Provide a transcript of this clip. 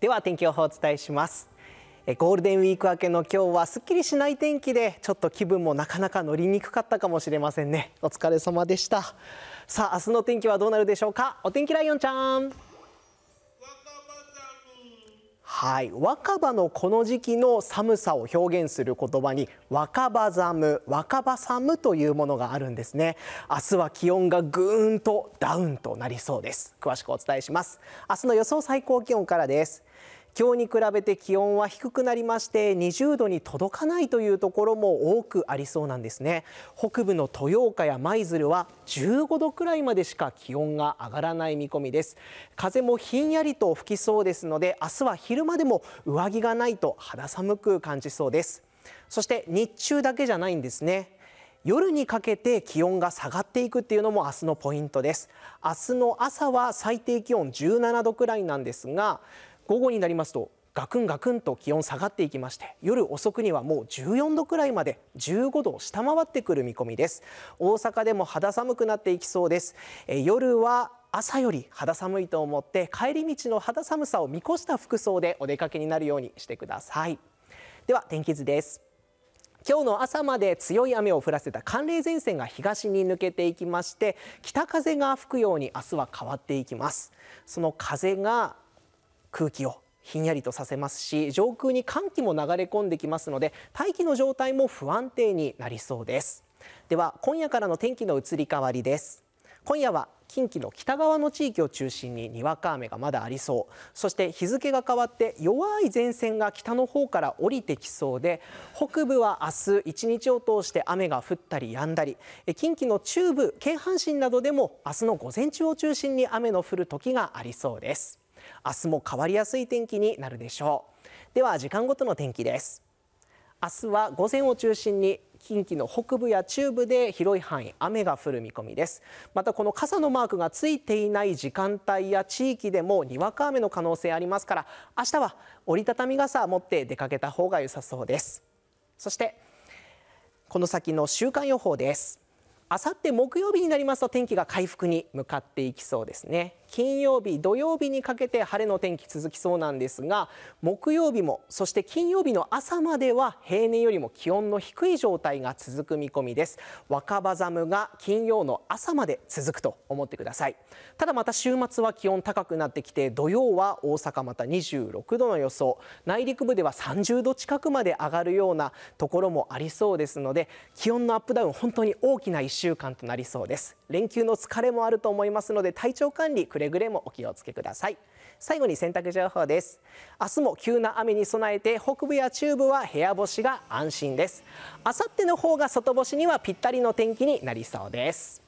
では天気予報をお伝えしますゴールデンウィーク明けの今日はすっきりしない天気でちょっと気分もなかなか乗りにくかったかもしれませんねお疲れ様でしたさあ明日の天気はどうなるでしょうかお天気ライオンちゃんはい、若葉のこの時期の寒さを表現する言葉に若葉寒、若葉寒というものがあるんですね。明日は気温がぐーんとダウンとなりそうです。詳しくお伝えします。明日の予想最高気温からです。今日に比べて気温は低くなりまして20度に届かないというところも多くありそうなんですね北部の豊岡や舞鶴は15度くらいまでしか気温が上がらない見込みです風もひんやりと吹きそうですので明日は昼間でも上着がないと肌寒く感じそうですそして日中だけじゃないんですね夜にかけて気温が下がっていくっていうのも明日のポイントです明日の朝は最低気温17度くらいなんですが午後になりますとガクンガクンと気温下がっていきまして夜遅くにはもう14度くらいまで15度を下回ってくる見込みです大阪でも肌寒くなっていきそうですえ夜は朝より肌寒いと思って帰り道の肌寒さを見越した服装でお出かけになるようにしてくださいでは天気図です今日の朝まで強い雨を降らせた寒冷前線が東に抜けていきまして北風が吹くように明日は変わっていきますその風が空気をひんやりとさせますし上空に寒気も流れ込んできますので大気の状態も不安定になりそうですでは今夜からの天気の移り変わりです今夜は近畿の北側の地域を中心ににわか雨がまだありそうそして日付が変わって弱い前線が北の方から降りてきそうで北部は明日1日を通して雨が降ったり止んだり近畿の中部京阪神などでも明日の午前中を中心に雨の降る時がありそうです。明日も変わりやすい天気になるでしょうでは時間ごとの天気です明日は午前を中心に近畿の北部や中部で広い範囲雨が降る見込みですまたこの傘のマークがついていない時間帯や地域でもにわか雨の可能性ありますから明日は折りたたみ傘持って出かけた方が良さそうですそしてこの先の週間予報です明後日木曜日になりますと天気が回復に向かっていきそうですね金曜日、土曜日にかけて晴れの天気続きそうなんですが木曜日もそして金曜日の朝までは平年よりも気温の低い状態が続く見込みです若葉ザムが金曜の朝まで続くと思ってくださいただまた週末は気温高くなってきて土曜は大阪また26度の予想内陸部では30度近くまで上がるようなところもありそうですので気温のアップダウン本当に大きな1週間となりそうです連休の疲れもあると思いますので体調管理くれぐれもお気をつけください最後に洗濯情報です明日も急な雨に備えて北部や中部は部屋干しが安心です明後日の方が外干しにはぴったりの天気になりそうです